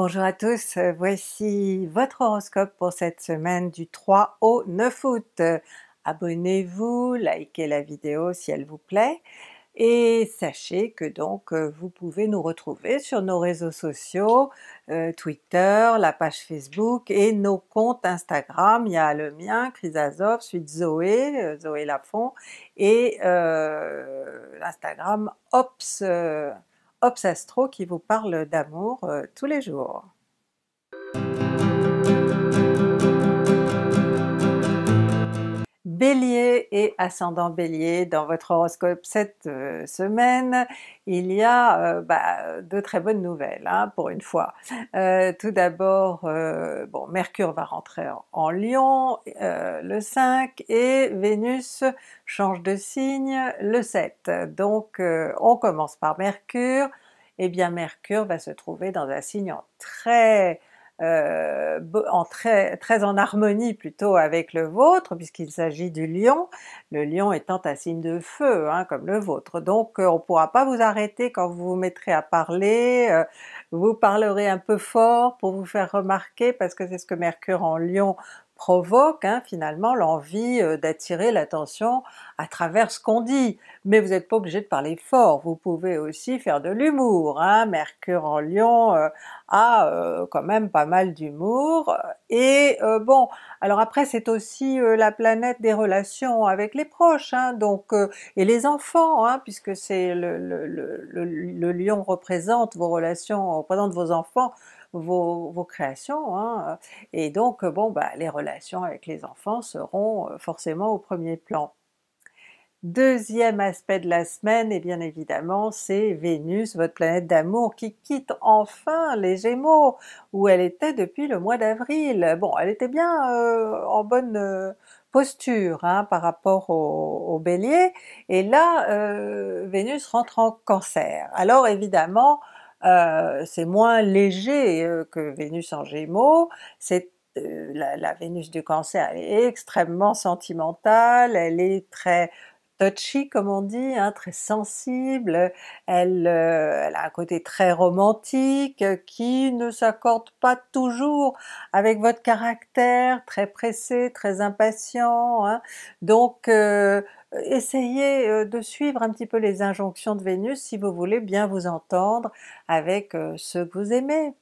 Bonjour à tous, voici votre horoscope pour cette semaine du 3 au 9 août. Abonnez-vous, likez la vidéo si elle vous plaît, et sachez que donc vous pouvez nous retrouver sur nos réseaux sociaux, euh, Twitter, la page Facebook et nos comptes Instagram, il y a le mien, Chrysazov, suite Zoé, euh, Zoé Lafont, et euh, l'Instagram Ops Obsastro qui vous parle d'amour euh, tous les jours. Bélier et ascendant Bélier dans votre horoscope cette euh, semaine, il y a euh, bah, de très bonnes nouvelles hein, pour une fois. Euh, tout d'abord, Mercure va rentrer en, Lion le 5 et Vénus change de signe le 7. Donc on commence par Mercure, et eh bien Mercure va se trouver dans un signe en très euh, en très, en harmonie plutôt avec le vôtre, puisqu'il s'agit du lion, le lion étant un signe de feu, hein, comme le vôtre. Donc euh, on pourra pas vous arrêter quand vous vous mettrez à parler, euh, vous parlerez un peu fort pour vous faire remarquer, parce que c'est ce que Mercure en lion provoque hein, finalement l'envie euh, d'attirer l'attention à travers ce qu'on dit. Mais vous n'êtes pas obligé de parler fort, vous pouvez aussi faire de l'humour. Hein? Mercure en Lion euh, a euh, quand même pas mal d'humour. Et bon, alors après c'est aussi la planète des relations avec les proches, hein, donc et les enfants, hein, puisque c'est le, le, le, lion représente vos relations, représente vos enfants, vos, créations. Hein, euh, et donc, euh, bon, bah, les relations avec les enfants seront euh, forcément au premier plan. Deuxième aspect de la semaine, et bien évidemment, c'est Vénus, votre planète d'amour, qui quitte enfin les Gémeaux, où elle était depuis le mois d'avril. Bon, elle était bien en bonne posture hein, par rapport au, Bélier, et là, Vénus rentre en Cancer. Alors évidemment, euh, c'est moins léger euh, que Vénus en Gémeaux, c'est euh, la, Vénus du Cancer est extrêmement sentimentale, elle est très touchy, comme on dit, hein, très sensible, euh, elle, a un côté très romantique euh, qui ne s'accorde pas toujours avec votre caractère, très pressé, très impatient, hein. donc euh, essayez de suivre un petit peu les injonctions de Vénus si vous voulez bien vous entendre avec ceux que vous aimez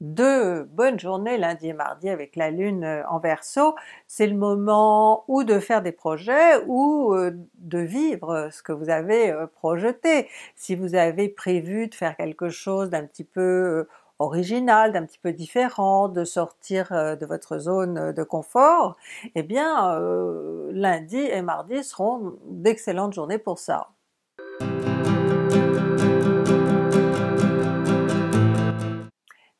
deux bonnes journées lundi et mardi avec la lune euh, en Verseau, c'est le moment ou de faire des projets ou euh, de vivre euh, ce que vous avez projeté. Si vous avez prévu de faire quelque chose d'un petit peu original, d'un petit peu différent, de sortir de votre zone de confort, eh bien lundi et mardi seront d'excellentes journées pour ça.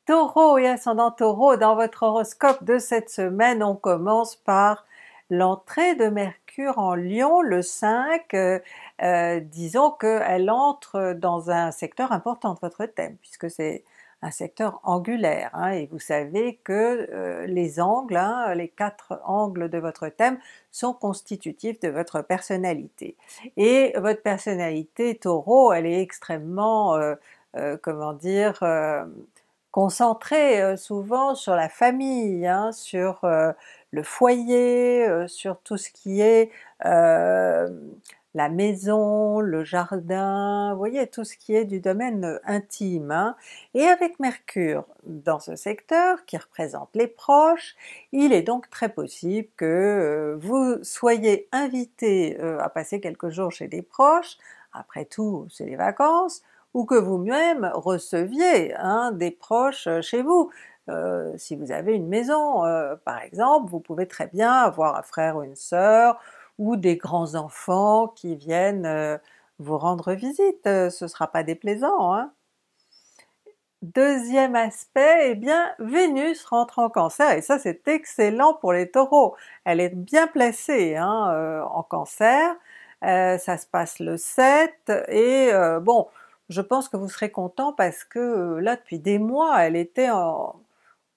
taureau et ascendant taureau dans votre horoscope de cette semaine, on commence par l'entrée de Mercure en Lion le 5, euh, euh, disons qu'elle entre dans un secteur important de votre thème puisque c'est un secteur angulaire hein. et vous savez que euh, les angles, hein, les quatre angles de votre thème sont constitutifs de votre personnalité. Et votre personnalité Taureau, elle est extrêmement, comment dire, concentré souvent sur la famille, hein, sur le foyer, sur tout ce qui est la maison, le jardin, vous voyez tout ce qui est du domaine intime. Hein. Et avec Mercure dans ce secteur qui représente les proches, il est donc très possible que vous soyez invité à passer quelques jours chez des proches, après tout c'est les vacances, ou que vous-même receviez hein, des proches euh, chez vous. Euh, si vous avez une maison euh, par exemple, vous pouvez très bien avoir un frère ou une sœur ou des grands-enfants qui viennent vous rendre visite, ce ne sera pas déplaisant. Hein. Deuxième aspect, eh bien Vénus rentre en Cancer, et ça c'est excellent pour les Taureaux! Elle est bien placée hein, en Cancer, ça se passe le 7, et bon, je pense que vous serez content parce que euh, là depuis des mois elle était en,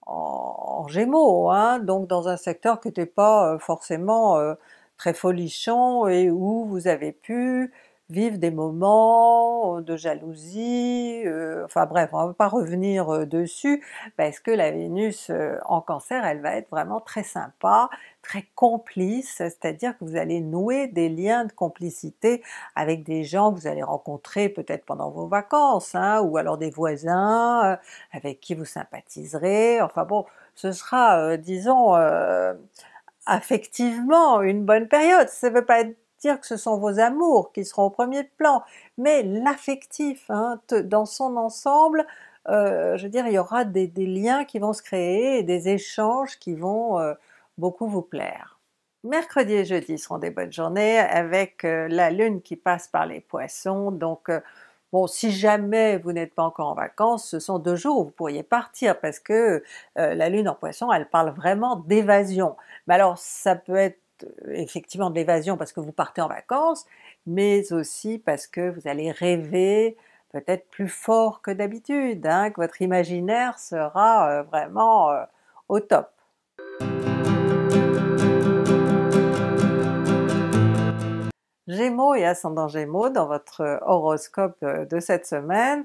en, Gémeaux, hein, donc dans un secteur qui n'était pas euh, forcément euh, très folichon et où vous avez pu vivent des moments euh, de jalousie, euh, enfin bref, on ne va pas revenir euh, dessus, parce que la Vénus en cancer, elle va être vraiment très sympa, très complice, c'est-à-dire que vous allez nouer des liens de complicité avec des gens que vous allez rencontrer peut-être pendant vos vacances, hein, ou alors des voisins avec qui vous sympathiserez, enfin bon, ce sera, disons, affectivement une bonne période. Ça ne veut pas dire que ce sont vos amours qui seront au premier plan, mais l'affectif hein, dans son ensemble, euh, je veux dire, il y aura des, liens qui vont se créer des échanges qui vont euh, beaucoup vous plaire. Mercredi et jeudi seront des bonnes journées avec euh, la lune qui passe par les poissons, donc Bon, si jamais vous n'êtes pas encore en vacances, ce sont deux jours où vous pourriez partir parce que la lune en poisson, elle parle vraiment d'évasion. Mais alors, ça peut être euh, effectivement de l'évasion parce que vous partez en vacances, mais aussi parce que vous allez rêver peut-être plus fort que d'habitude, hein, que votre imaginaire sera euh, vraiment euh, au top. Gémeaux et ascendant Gémeaux, dans votre horoscope de cette semaine,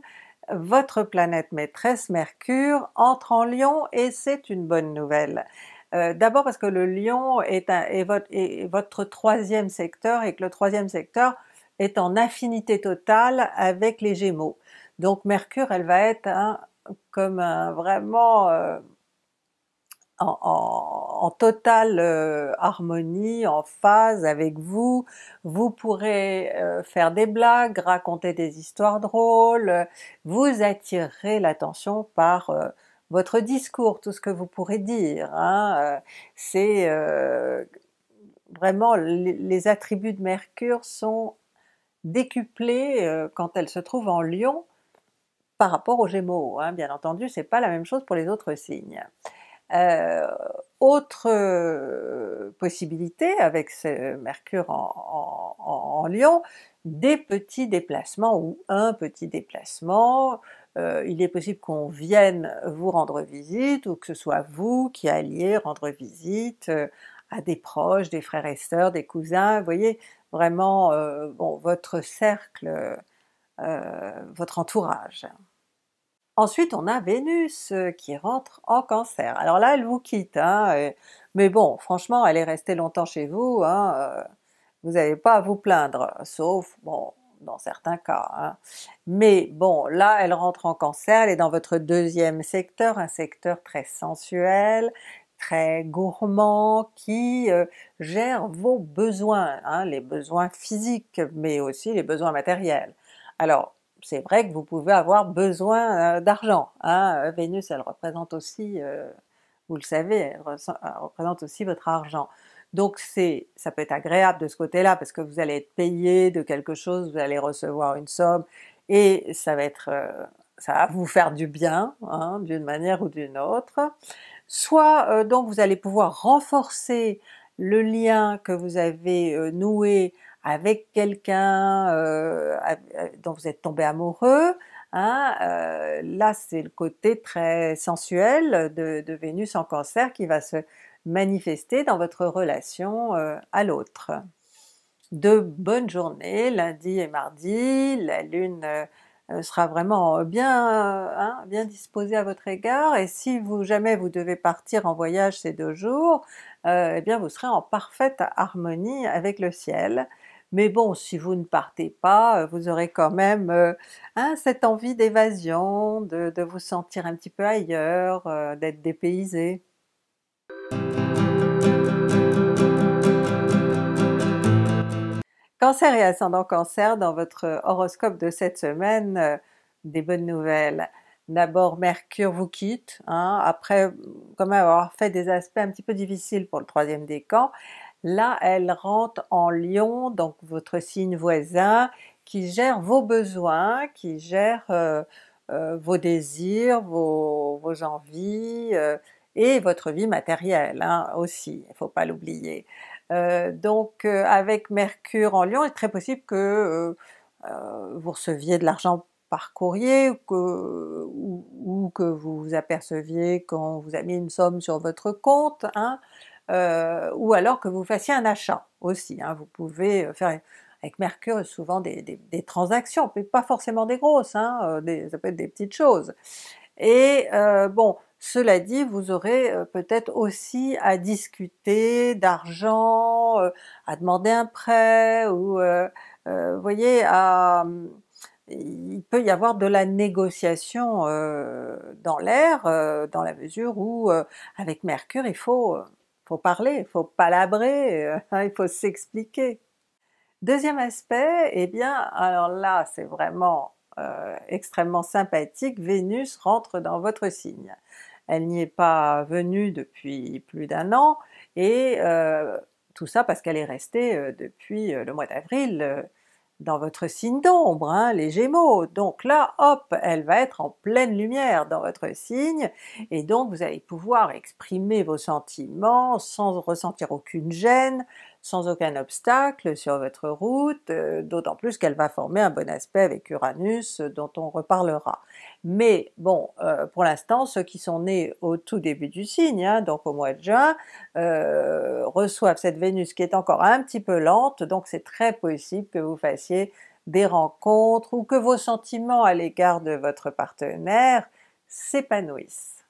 votre planète maîtresse Mercure entre en Lion et c'est une bonne nouvelle. Euh, d'abord parce que le lion est, votre, troisième secteur et que le troisième secteur est en affinité totale avec les Gémeaux. Donc Mercure, elle va être comme vraiment euh, en, totale euh, harmonie, en phase avec vous. Vous pourrez faire des blagues, raconter des histoires drôles, vous attirerez l'attention par votre discours, tout ce que vous pourrez dire, hein, euh, c'est euh, vraiment les, attributs de Mercure sont décuplés euh, quand elle se trouve en Lion par rapport aux Gémeaux. Hein. bien entendu, c'est pas la même chose pour les autres signes. autre possibilité avec ce Mercure en, en, en, Lion, des petits déplacements ou un petit déplacement euh, il est possible qu'on vienne vous rendre visite ou que ce soit vous qui alliez rendre visite euh, à des proches, des frères et sœurs, des cousins, vous voyez, vraiment euh, bon, votre cercle, votre entourage. Ensuite on a Vénus qui rentre en Cancer. Alors là elle vous quitte, hein, mais bon franchement elle est restée longtemps chez vous, hein, vous n'avez pas à vous plaindre, sauf bon dans certains cas. Hein. Mais bon, là elle rentre en cancer, elle est dans votre deuxième secteur, un secteur très sensuel, très gourmand, qui euh, gère vos besoins, hein, les besoins physiques mais aussi les besoins matériels. Alors c'est vrai que vous pouvez avoir besoin euh, d'argent, hein. euh, Vénus elle représente aussi, vous le savez, elle représente aussi votre argent. Donc ça peut être agréable de ce côté-là parce que vous allez être payé de quelque chose, vous allez recevoir une somme et ça va être, euh, ça va vous faire du bien hein, d'une manière ou d'une autre. Soit euh, donc vous allez pouvoir renforcer le lien que vous avez euh, noué avec quelqu'un dont vous êtes tombé amoureux, Hein, euh, là, c'est le côté très sensuel de, Vénus en cancer qui va se manifester dans votre relation euh, à l'autre. De bonnes journées, lundi et mardi, la Lune euh, sera vraiment bien, hein, bien disposée à votre égard, et si vous jamais vous devez partir en voyage ces deux jours, eh bien vous serez en parfaite harmonie avec le ciel. Mais bon, si vous ne partez pas, euh, vous aurez quand même euh, hein, cette envie d'évasion, de, vous sentir un petit peu ailleurs, euh, d'être dépaysé. Cancer et ascendant Cancer, dans votre horoscope de cette semaine, des bonnes nouvelles. D'abord Mercure vous quitte, hein, après quand même avoir fait des aspects un petit peu difficiles pour le troisième décan, Là, elle rentre en lion, donc votre signe voisin, qui gère vos besoins, qui gère euh, euh, vos désirs, vos, envies euh, et votre vie matérielle hein, aussi, il ne faut pas l'oublier. donc avec Mercure en Lion, il est très possible que vous receviez de l'argent par courrier ou que, vous vous aperceviez qu'on vous a mis une somme sur votre compte. Hein euh, ou alors que vous fassiez un achat aussi. Hein, vous pouvez euh, faire avec Mercure souvent des, des, des transactions, mais pas forcément des grosses, hein, euh, ça peut être des petites choses. Et euh, bon, cela dit, vous aurez euh, peut-être aussi à discuter d'argent, à demander un prêt, ou euh, voyez, à, il peut y avoir de la négociation dans l'air, dans la mesure où avec Mercure il faut faut parler, il faut palabrer, euh, hein, il faut s'expliquer. Deuxième aspect, eh bien, alors là, c'est vraiment euh, extrêmement sympathique, Vénus rentre dans votre signe. Elle n'y est pas venue depuis plus d'un an, et euh, tout ça parce qu'elle est restée depuis le mois d'avril dans votre signe d'ombre, hein, les Gémeaux. Donc là, hop, elle va être en pleine lumière dans votre signe, et donc vous allez pouvoir exprimer vos sentiments sans ressentir aucune gêne, sans aucun obstacle sur votre route, euh, d'autant plus qu'elle va former un bon aspect avec Uranus euh, dont on reparlera. Mais bon, euh, pour l'instant, ceux qui sont nés au tout début du signe, hein, donc au mois de juin, reçoivent cette Vénus qui est encore un petit peu lente, donc c'est très possible que vous fassiez des rencontres ou que vos sentiments à l'égard de votre partenaire s'épanouissent.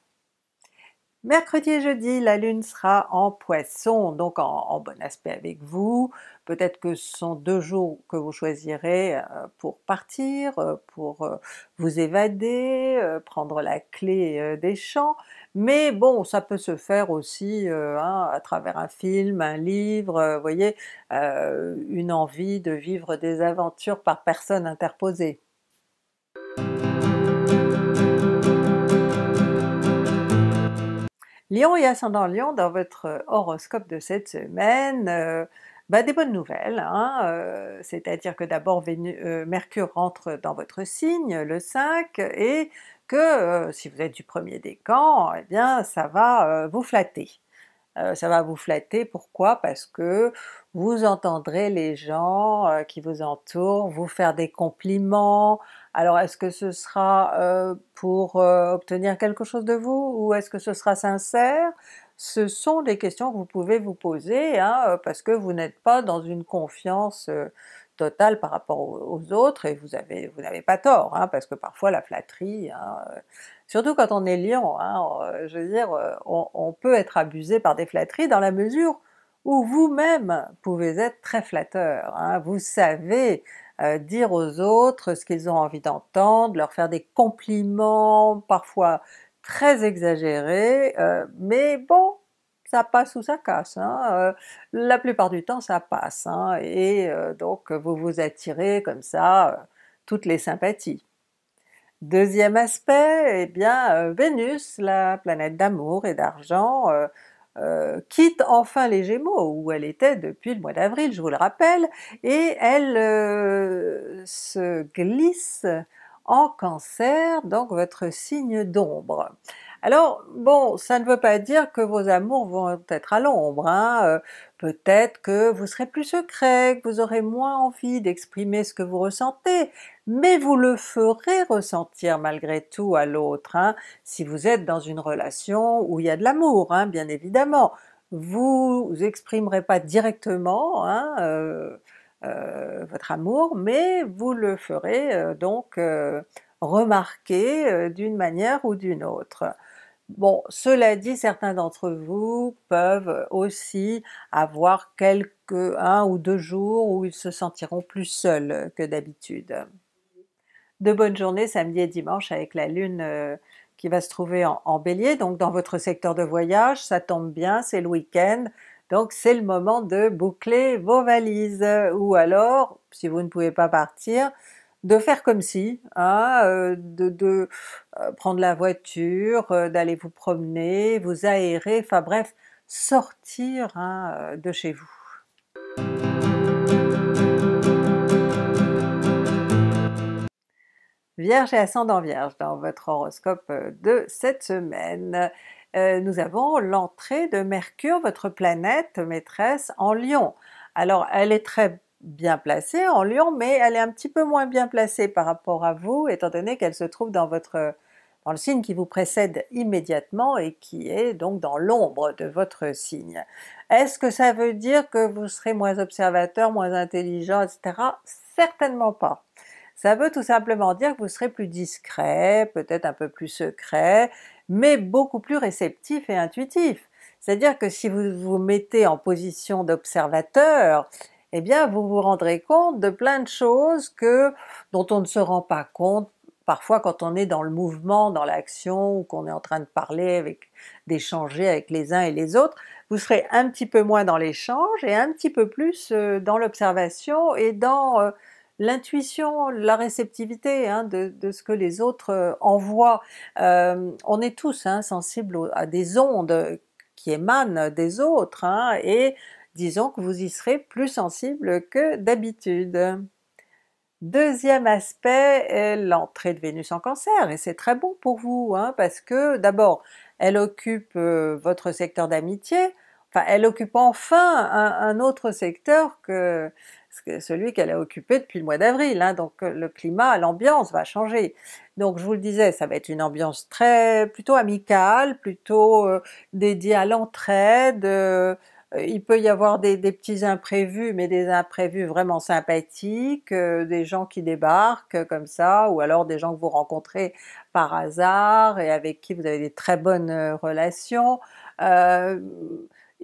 Mercredi et jeudi, la Lune sera en Poisson, donc en, bon aspect avec vous. Peut-être que ce sont deux jours que vous choisirez euh, pour partir, euh, pour euh, vous évader, prendre la clé des champs, mais bon, ça peut se faire aussi hein, à travers un film, un livre, vous voyez, une envie de vivre des aventures par personne interposée. Lion et ascendant Lion, dans votre euh, horoscope de cette semaine, euh, bah des bonnes nouvelles, hein, euh, c'est-à-dire que d'abord Mercure rentre dans votre signe, le 5, et que si vous êtes du premier décan, eh bien ça va vous flatter. ça va vous flatter, pourquoi? Parce que vous entendrez les gens qui vous entourent vous faire des compliments, alors est-ce que ce sera euh, pour euh, obtenir quelque chose de vous ou est-ce que ce sera sincère Ce sont des questions que vous pouvez vous poser hein, euh, parce que vous n'êtes pas dans une confiance totale par rapport aux autres et vous n'avez pas tort hein, parce que parfois la flatterie hein, surtout quand on est lion je veux dire on, peut être abusé par des flatteries dans la mesure où vous-même pouvez être très flatteur. Vous savez euh, dire aux autres ce qu'ils ont envie d'entendre, leur faire des compliments, parfois très exagérés, euh, mais bon, ça passe ou ça casse. Hein, euh, la plupart du temps ça passe, hein, et donc vous vous attirez comme ça toutes les sympathies. Deuxième aspect, eh bien Vénus, la planète d'amour et d'argent, euh, quitte enfin les Gémeaux, où elle était depuis le mois d'avril, je vous le rappelle, et elle euh, se glisse en Cancer, donc votre signe d'ombre. Alors bon, ça ne veut pas dire que vos amours vont être à l'ombre, hein, euh, peut-être que vous serez plus secret, que vous aurez moins envie d'exprimer ce que vous ressentez, mais vous le ferez ressentir malgré tout à l'autre, hein, si vous êtes dans une relation où il y a de l'amour, hein, bien évidemment. Vous exprimerez pas directement euh, euh, votre amour, mais vous le ferez donc remarquer d'une manière ou d'une autre. Bon, cela dit, certains d'entre vous peuvent euh, aussi avoir quelques un ou deux jours où ils se sentiront plus seuls euh, que d'habitude. De bonnes journées samedi et dimanche avec la Lune euh, qui va se trouver en, Bélier, donc dans votre secteur de voyage, ça tombe bien, c'est le week-end, donc c'est le moment de boucler vos valises, ou alors, si vous ne pouvez pas partir, de faire comme si, hein, euh, de, euh, prendre la voiture, euh, d'aller vous promener, vous aérer, enfin bref, sortir hein, de chez vous. Vierge et ascendant Vierge dans votre horoscope de cette semaine. nous avons l'entrée de Mercure, votre planète maîtresse, en Lion. Alors elle est très bien placée en Lion, mais elle est un petit peu moins bien placée par rapport à vous, étant donné qu'elle se trouve dans votre dans le signe qui vous précède immédiatement et qui est donc dans l'ombre de votre signe. Est-ce que ça veut dire que vous serez moins observateur, moins intelligent, etc. Certainement pas. Ça veut tout simplement dire que vous serez plus discret, peut-être un peu plus secret, mais beaucoup plus réceptif et intuitif. C'est-à-dire que si vous vous mettez en position d'observateur, eh bien vous vous rendrez compte de plein de choses que dont on ne se rend pas compte parfois quand on est dans le mouvement, dans l'action, ou qu'on est en train de parler avec, d'échanger avec les uns et les autres, vous serez un petit peu moins dans l'échange et un petit peu plus euh, dans l'observation et dans euh, l'intuition, la réceptivité hein, de, ce que les autres euh, envoient. on est tous hein, sensibles à des ondes qui émanent des autres hein, et Disons que vous y serez plus sensible que d'habitude. Deuxième aspect est l'entrée de Vénus en Cancer, et c'est très bon pour vous, hein, parce que d'abord, elle occupe euh, votre secteur d'amitié, enfin elle occupe enfin un, autre secteur que celui qu'elle a occupé depuis le mois d'avril, hein, donc euh, le climat, l'ambiance va changer. Donc je vous le disais, ça va être une ambiance très plutôt amicale, plutôt euh, dédiée à l'entraide, euh, il peut y avoir des, petits imprévus, mais des imprévus vraiment sympathiques, euh, des gens qui débarquent euh, comme ça, ou alors des gens que vous rencontrez par hasard et avec qui vous avez des très bonnes relations.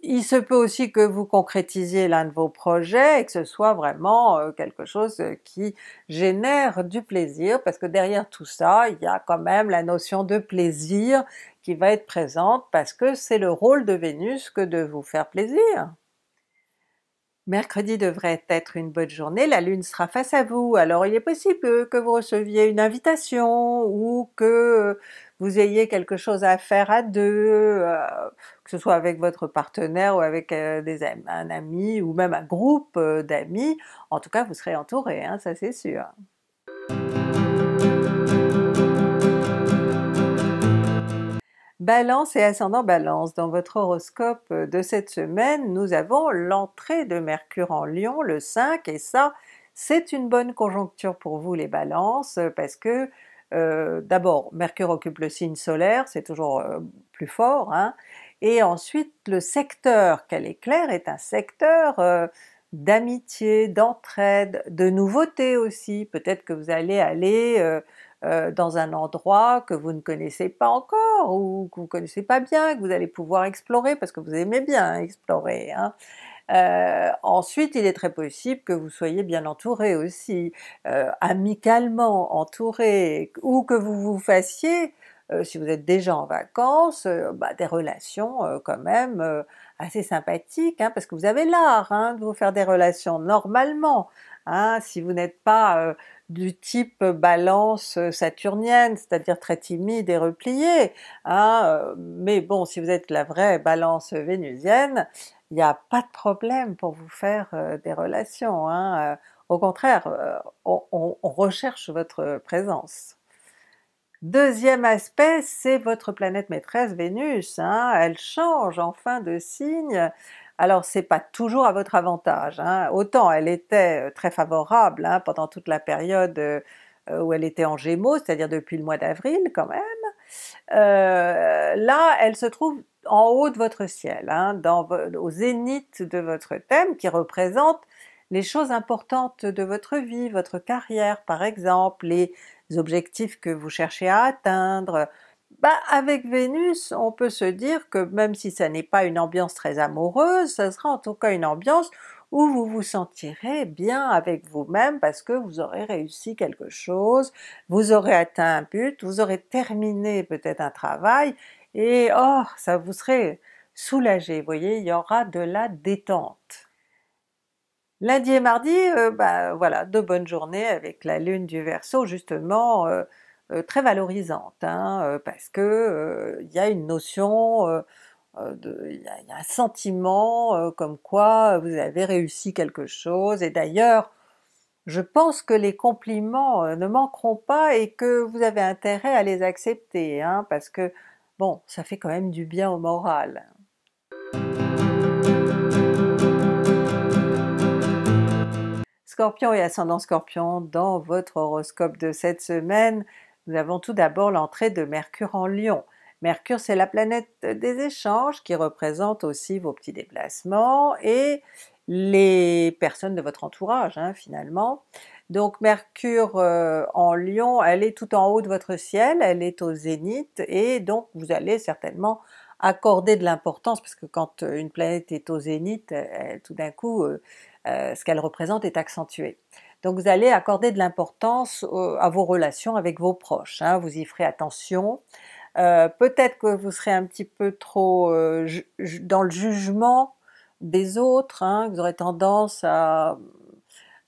il se peut aussi que vous concrétisiez l'un de vos projets et que ce soit vraiment quelque chose qui génère du plaisir, parce que derrière tout ça, il y a quand même la notion de plaisir qui va être présente parce que c'est le rôle de Vénus que de vous faire plaisir. Mercredi devrait être une bonne journée, la Lune sera face à vous, alors il est possible que, vous receviez une invitation ou que vous ayez quelque chose à faire à deux, euh, que ce soit avec votre partenaire ou avec euh, un ami ou même un groupe euh, d'amis, en tout cas vous serez entouré, hein, ça c'est sûr. Balance et ascendant Balance, dans votre horoscope euh, de cette semaine, nous avons l'entrée de Mercure en Lion le 5, et ça c'est une bonne conjoncture pour vous les balances, euh, parce que euh, d'abord Mercure occupe le signe solaire, c'est toujours plus fort, hein, et ensuite le secteur qu'elle éclaire est un secteur d'amitié, d'entraide, de nouveauté aussi, peut-être que vous allez aller euh, dans un endroit que vous ne connaissez pas encore ou que vous ne connaissez pas bien, que vous allez pouvoir explorer parce que vous aimez bien explorer. Hein. Euh, ensuite, il est très possible que vous soyez bien entouré aussi, euh, amicalement entouré, ou que vous vous fassiez, si vous êtes déjà en vacances, bah, des relations quand même assez sympathiques, hein, parce que vous avez l'art hein, de vous faire des relations normalement. si vous n'êtes pas du type euh, balance euh, saturnienne, c'est-à-dire très timide et repliée, hein, euh, mais bon, si vous êtes la vraie balance vénusienne, il n'y a pas de problème pour vous faire des relations, hein, au contraire, on, recherche votre présence. Deuxième aspect, c'est votre planète maîtresse Vénus, hein. elle change enfin de signe, alors c'est pas toujours à votre avantage, hein. autant elle était euh, très favorable hein, pendant toute la période euh, euh, où elle était en Gémeaux, c'est-à-dire depuis le mois d'avril quand même, là elle se trouve en haut de votre ciel, hein, au zénith de votre thème qui représente les choses importantes de votre vie, votre carrière par exemple, les objectifs que vous cherchez à atteindre, bah, avec Vénus, on peut se dire que même si ça n'est pas une ambiance très amoureuse, ça sera en tout cas une ambiance où vous vous sentirez bien avec vous-même parce que vous aurez réussi quelque chose, vous aurez atteint un but, vous aurez terminé peut-être un travail et oh, ça vous serait soulagé, voyez, il y aura de la détente. Lundi et mardi, euh, bah, voilà, de bonnes journées avec la lune du Verseau justement euh, euh, très valorisante, hein, euh, parce que euh, il y a une notion il y, a un sentiment comme quoi vous avez réussi quelque chose, et d'ailleurs, je pense que les compliments ne manqueront pas et que vous avez intérêt à les accepter, hein, parce que bon, ça fait quand même du bien au moral. Scorpion et ascendant Scorpion, dans votre horoscope de cette semaine, nous avons tout d'abord l'entrée de Mercure en Lion. Mercure c'est la planète des échanges qui représente aussi vos petits déplacements et les personnes de votre entourage hein, finalement. Donc Mercure euh, en Lion, elle est tout en haut de votre ciel, elle est au zénith et donc vous allez certainement accorder de l'importance parce que quand euh, une planète est au zénith, tout d'un coup euh, ce qu'elle représente est accentué. Donc vous allez accorder de l'importance à vos relations avec vos proches, hein. vous y ferez attention. Euh, peut-être que vous serez un petit peu trop euh, dans le jugement des autres, hein. vous aurez tendance à,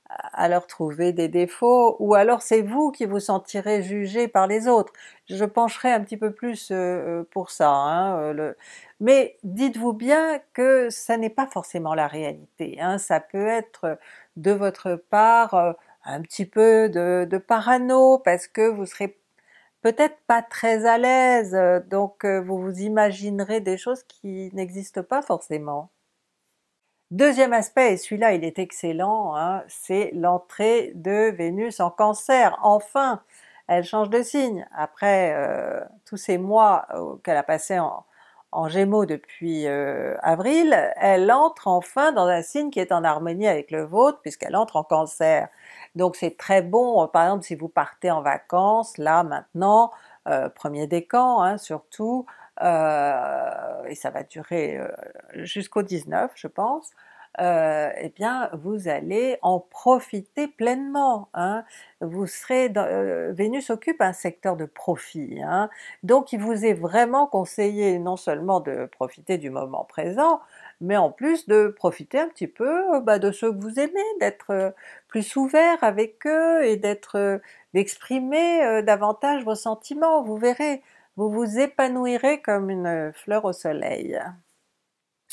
à leur trouver des défauts, ou alors c'est vous qui vous sentirez jugé par les autres. Je pencherai un petit peu plus euh, pour ça. Hein, mais dites-vous bien que ça n'est pas forcément la réalité, ça peut être de votre part euh, un petit peu de, parano parce que vous serez peut-être pas très à l'aise, euh, donc euh, vous vous imaginerez des choses qui n'existent pas forcément. Deuxième aspect, et celui-là il est excellent, hein, c'est l'entrée de Vénus en Cancer. Enfin, elle change de signe après tous ces mois qu'elle a passé en, en Gémeaux depuis euh, avril, elle entre enfin dans un signe qui est en harmonie avec le vôtre puisqu'elle entre en Cancer. Donc c'est très bon, euh, par exemple si vous partez en vacances, là maintenant, euh, premier décan hein, surtout, et ça va durer jusqu'au 19 je pense, euh, eh bien vous allez en profiter pleinement. Hein. Vous serez euh, Vénus occupe un secteur de profit, hein. donc il vous est vraiment conseillé non seulement de profiter du moment présent, mais en plus de profiter un petit peu euh, bah, de ceux que vous aimez, d'être euh, plus ouvert avec eux et d'être d'exprimer davantage vos sentiments. Vous verrez, vous vous épanouirez comme une fleur au soleil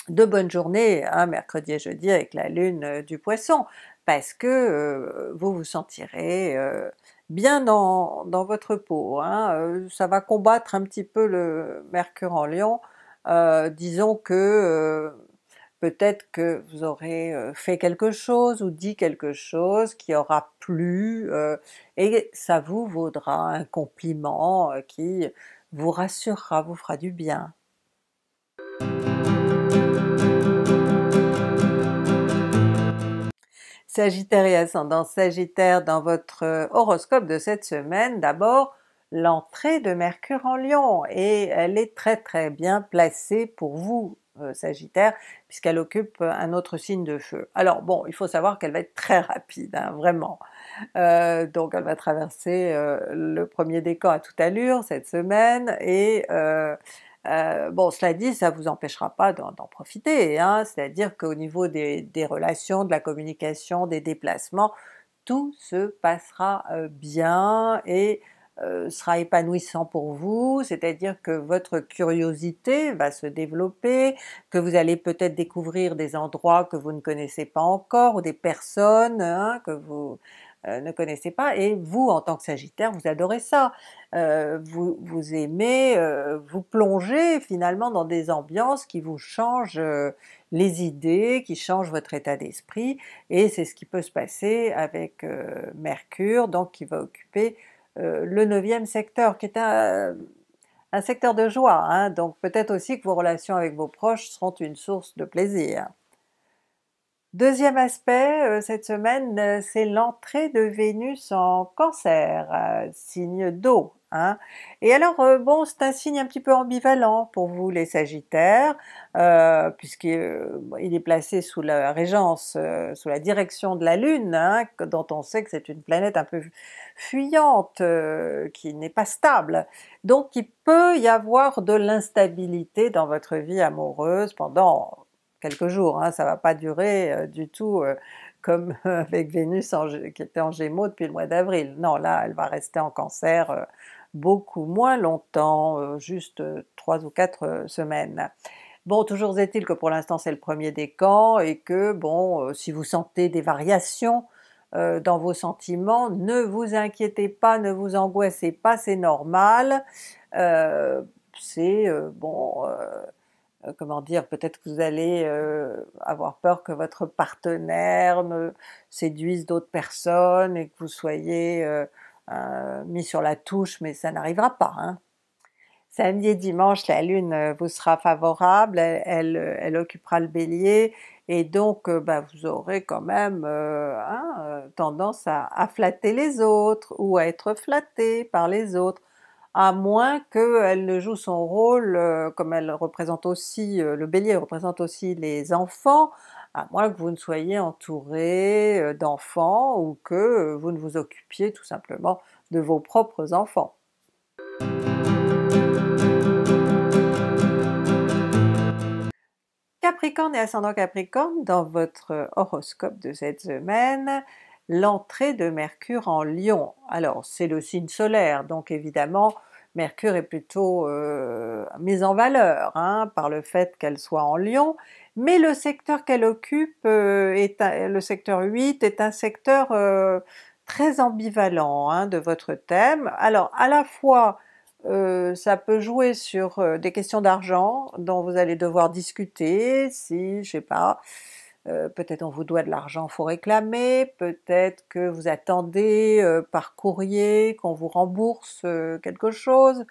de bonnes journées, hein, mercredi et jeudi avec la lune euh, du poisson, parce que euh, vous vous sentirez euh, bien dans, dans, votre peau. Hein. ça va combattre un petit peu le mercure en lion, disons que peut-être que vous aurez fait quelque chose ou dit quelque chose qui aura plu et ça vous vaudra un compliment qui vous rassurera, vous fera du bien. Sagittaire et ascendant Sagittaire dans votre euh, horoscope de cette semaine, d'abord l'entrée de Mercure en Lion, et elle est très très bien placée pour vous euh, Sagittaire, puisqu'elle occupe euh, un autre signe de feu. Alors bon, il faut savoir qu'elle va être très rapide, hein, vraiment. donc elle va traverser le premier décan à toute allure cette semaine, et euh, bon, cela dit, ça vous empêchera pas d'en profiter, hein, c'est-à-dire qu'au niveau des, relations, de la communication, des déplacements, tout se passera euh, bien et euh, sera épanouissant pour vous, c'est-à-dire que votre curiosité va se développer, que vous allez peut-être découvrir des endroits que vous ne connaissez pas encore ou des personnes hein, que vous euh, ne connaissez pas, et vous en tant que Sagittaire, vous adorez ça. Euh, vous, aimez euh, vous plongez finalement dans des ambiances qui vous changent les idées, qui changent votre état d'esprit, et c'est ce qui peut se passer avec Mercure, donc qui va occuper le 9e secteur, qui est un, un secteur de joie, hein. donc peut-être aussi que vos relations avec vos proches seront une source de plaisir. Deuxième aspect, euh, cette semaine, euh, c'est l'entrée de Vénus en cancer, euh, signe d'eau. Hein? Et alors, bon, c'est un signe un petit peu ambivalent pour vous les Sagittaires, puisqu'il est placé sous la régence, sous la direction de la Lune, hein, dont on sait que c'est une planète un peu fuyante, qui n'est pas stable. Donc il peut y avoir de l'instabilité dans votre vie amoureuse pendant quelques jours, hein, ça va pas durer euh, du tout euh, comme euh, avec Vénus qui était en Gémeaux depuis le mois d'avril. Non, là elle va rester en Cancer beaucoup moins longtemps, juste trois ou quatre semaines. Bon, toujours est-il que pour l'instant c'est le premier décan et que bon, si vous sentez des variations dans vos sentiments, ne vous inquiétez pas, ne vous angoissez pas, c'est normal. c'est bon euh, comment dire, peut-être que vous allez euh, avoir peur que votre partenaire ne séduise d'autres personnes et que vous soyez euh, mis sur la touche, mais ça n'arrivera pas. Hein. Samedi et dimanche, la Lune vous sera favorable, elle, elle, occupera le Bélier, et donc bah, vous aurez quand même hein, tendance à flatter les autres ou à être flatté par les autres à moins qu'elle ne joue son rôle, euh, comme elle représente aussi, euh, le bélier représente aussi les enfants, à moins que vous ne soyez entouré euh, d'enfants ou que vous ne vous occupiez tout simplement de vos propres enfants. Capricorne et ascendant Capricorne, dans votre horoscope de cette semaine, l'entrée de Mercure en Lion. Alors c'est le signe solaire, donc évidemment Mercure est plutôt euh, mise en valeur hein, par le fait qu'elle soit en Lion, mais le secteur qu'elle occupe, euh, est le secteur 8, est un secteur euh, très ambivalent hein, de votre thème. Alors à la fois ça peut jouer sur des questions d'argent dont vous allez devoir discuter, si, je sais pas, euh, peut-être on vous doit de l'argent, faut réclamer, peut-être que vous attendez euh, par courrier qu'on vous rembourse euh, quelque chose.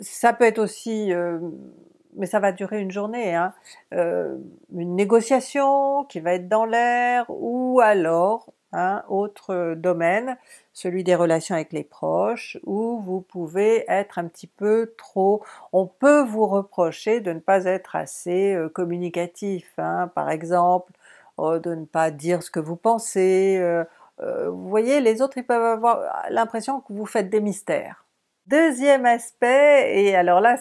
ça peut être aussi, mais ça va durer une journée, hein. une négociation qui va être dans l'air, ou alors autre domaine, celui des relations avec les proches, où vous pouvez être un petit peu trop... On peut vous reprocher de ne pas être assez euh, communicatif, hein. par exemple, euh, de ne pas dire ce que vous pensez. Euh, vous voyez, les autres, ils peuvent avoir l'impression que vous faites des mystères. Deuxième aspect, et alors là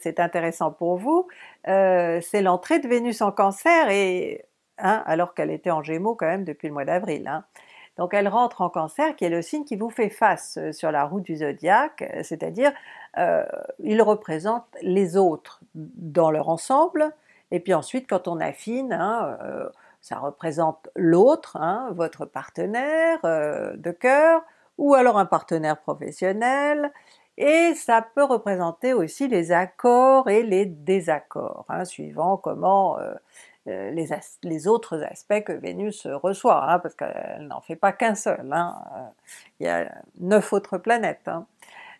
c'est intéressant pour vous, c'est l'entrée de Vénus en Cancer et Hein, alors qu'elle était en Gémeaux quand même depuis le mois d'avril. Hein. Donc elle rentre en Cancer, qui est le signe qui vous fait face euh, sur la route du zodiaque, c'est-à-dire euh, il représente les autres dans leur ensemble, et puis ensuite quand on affine, hein, euh, ça représente l'autre, votre partenaire de cœur, ou alors un partenaire professionnel, et ça peut représenter aussi les accords et les désaccords, suivant comment euh, les, autres aspects que Vénus reçoit, hein, parce qu'elle n'en fait pas qu'un seul, hein, euh, il y a neuf autres planètes. Hein.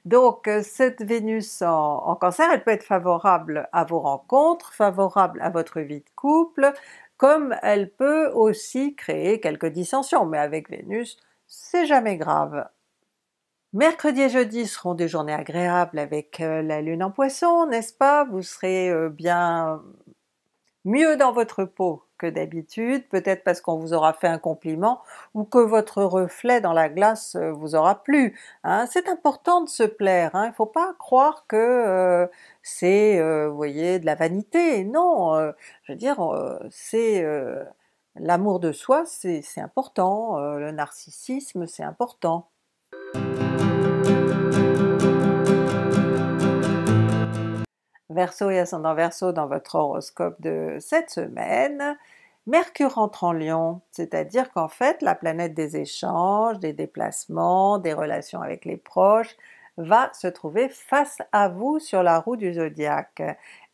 Donc euh, cette Vénus en, en, Cancer, elle peut être favorable à vos rencontres, favorable à votre vie de couple, comme elle peut aussi créer quelques dissensions, mais avec Vénus, c'est jamais grave. Mercredi et jeudi seront des journées agréables avec la Lune en Poisson, n'est-ce pas? Vous serez bien mieux dans votre peau que d'habitude, peut-être parce qu'on vous aura fait un compliment ou que votre reflet dans la glace euh, vous aura plu. Hein. C'est important de se plaire, hein. il ne faut pas croire que euh, c'est euh, vous voyez, de la vanité, non, je veux dire, c'est l'amour de soi c'est important, le narcissisme c'est important. Verseau et ascendant Verseau dans votre horoscope de cette semaine, Mercure entre en Lion, c'est-à-dire qu'en fait la planète des échanges, des déplacements, des relations avec les proches va se trouver face à vous sur la roue du zodiaque.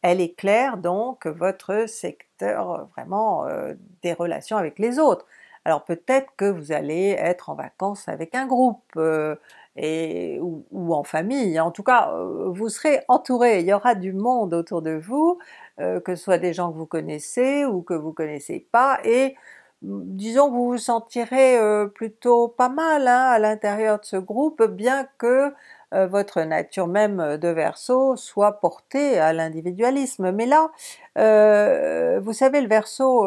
Elle éclaire donc votre secteur vraiment euh, des relations avec les autres. Alors peut-être que vous allez être en vacances avec un groupe, euh, et, ou, en famille. Hein. En tout cas, euh, vous serez entouré, il y aura du monde autour de vous, euh, que ce soit des gens que vous connaissez ou que vous connaissez pas, et mm, disons que vous vous sentirez euh, plutôt pas mal hein, à l'intérieur de ce groupe, bien que votre nature même de Verseau soit portée à l'individualisme. Mais là, vous savez, le Verseau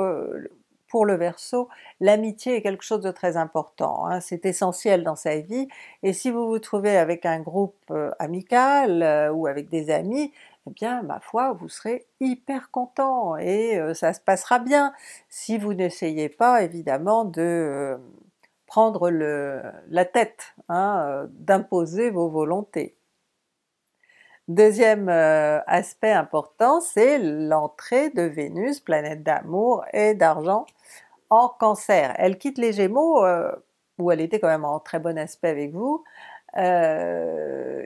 pour le Verseau, l'amitié est quelque chose de très important, hein. c'est essentiel dans sa vie, et si vous vous trouvez avec un groupe euh, amical euh, ou avec des amis, eh bien ma foi vous serez hyper content et euh, ça se passera bien si vous n'essayez pas évidemment de prendre le, la tête, hein, d'imposer vos volontés. Deuxième euh, aspect important, c'est l'entrée de Vénus, planète d'amour et d'argent, en cancer. Elle quitte les Gémeaux, euh, où elle était quand même en très bon aspect avec vous, euh,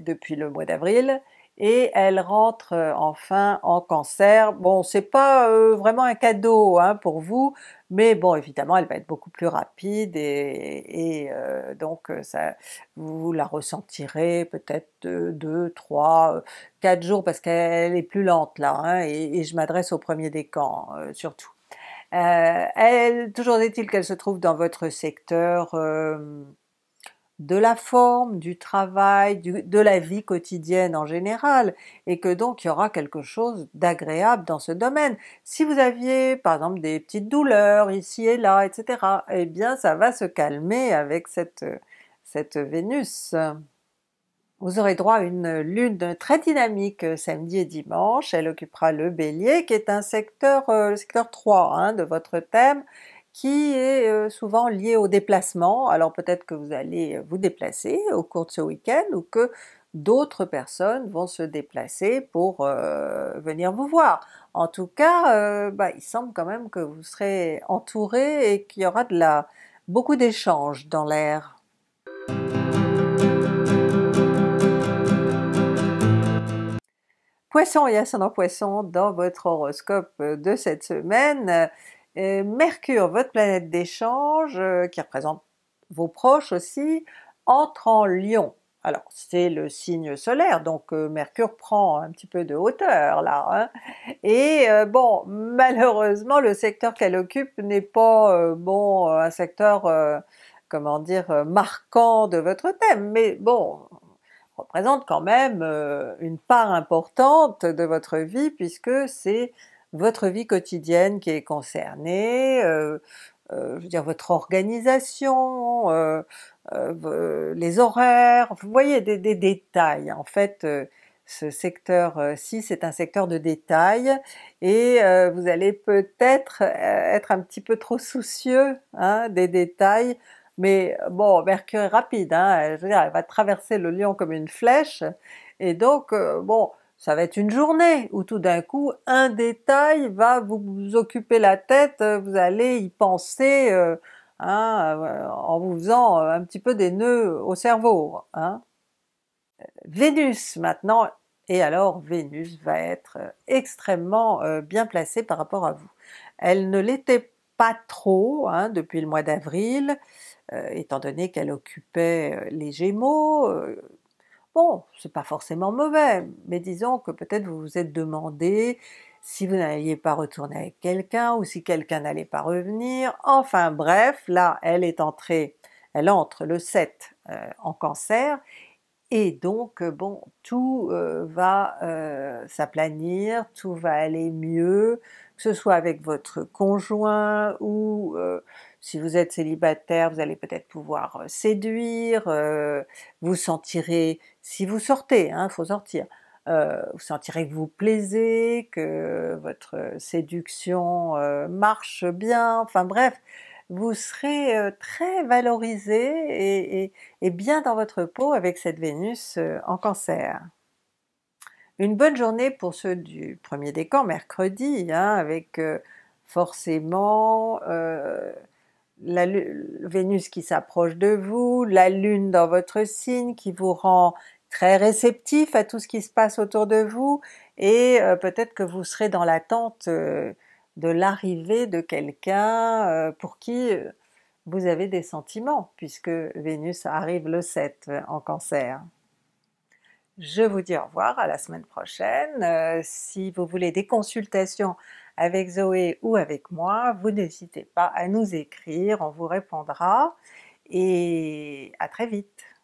depuis le mois d'avril, et elle rentre enfin en cancer. Bon, c'est pas vraiment un cadeau hein, pour vous, mais bon, évidemment, elle va être beaucoup plus rapide et, euh, donc euh, ça, vous la ressentirez peut-être deux, trois, euh, quatre jours parce qu'elle est plus lente là, hein, et, je m'adresse au premier décan surtout. elle, toujours est-il qu'elle se trouve dans votre secteur de la forme, du travail, de la vie quotidienne en général, et que donc il y aura quelque chose d'agréable dans ce domaine. Si vous aviez par exemple des petites douleurs ici et là, etc., eh bien ça va se calmer avec cette, cette Vénus. Vous aurez droit à une lune très dynamique euh, samedi et dimanche, elle occupera le Bélier qui est un secteur, euh, le secteur 3 hein, de votre thème, qui est euh, souvent lié au déplacement. Alors peut-être que vous allez euh, vous déplacer au cours de ce week-end ou que d'autres personnes vont se déplacer pour euh, venir vous voir. En tout cas, bah, il semble quand même que vous serez entouré et qu'il y aura de la, beaucoup d'échanges dans l'air. Poisson et ascendant Poisson dans votre horoscope de cette semaine, euh, Mercure, votre planète d'échange, euh, qui représente vos proches aussi, entre en Lion. Alors c'est le signe solaire, donc euh, Mercure prend un petit peu de hauteur là. Hein et bon, malheureusement le secteur qu'elle occupe n'est pas bon un secteur comment dire marquant de votre thème, mais bon représente quand même une part importante de votre vie puisque c'est votre vie quotidienne qui est concernée, euh, euh, je veux dire votre organisation, euh, les horaires, vous voyez des, détails. En fait, ce secteur ci c'est un secteur de détails, et vous allez peut-être être un petit peu trop soucieux hein, des détails, mais bon, Mercure est rapide, hein, elle va traverser le lion comme une flèche, et donc bon, ça va être une journée où tout d'un coup un détail va vous, occuper la tête, euh, vous allez y penser euh, hein, euh, en vous faisant un petit peu des nœuds au cerveau. Hein. Vénus maintenant, et alors Vénus va être extrêmement bien placée par rapport à vous. Elle ne l'était pas trop hein, depuis le mois d'avril, étant donné qu'elle occupait les Gémeaux, Bon, c'est pas forcément mauvais, mais disons que peut-être vous vous êtes demandé si vous n'alliez pas retourner avec quelqu'un ou si quelqu'un n'allait pas revenir, enfin bref, là elle est entrée, elle entre le 7 euh, en cancer, et donc euh, bon, tout euh, va s'aplanir, tout va aller mieux, que ce soit avec votre conjoint ou si vous êtes célibataire, vous allez peut-être pouvoir euh, séduire, euh, vous sentirez, si vous sortez, il hein, faut sortir, euh, vous sentirez que vous plaisez, que votre séduction marche bien, enfin bref, vous serez très valorisé et, bien dans votre peau avec cette Vénus en Cancer. Une bonne journée pour ceux du premier décan, mercredi, hein, avec forcément la Vénus qui s'approche de vous, la Lune dans votre signe qui vous rend très réceptif à tout ce qui se passe autour de vous et euh, peut-être que vous serez dans l'attente euh, de l'arrivée de quelqu'un euh, pour qui vous avez des sentiments puisque Vénus arrive le 7 en Cancer. Je vous dis au revoir à la semaine prochaine. si vous voulez des consultations avec Zoé ou avec moi, vous n'hésitez pas à nous écrire, on vous répondra et à très vite.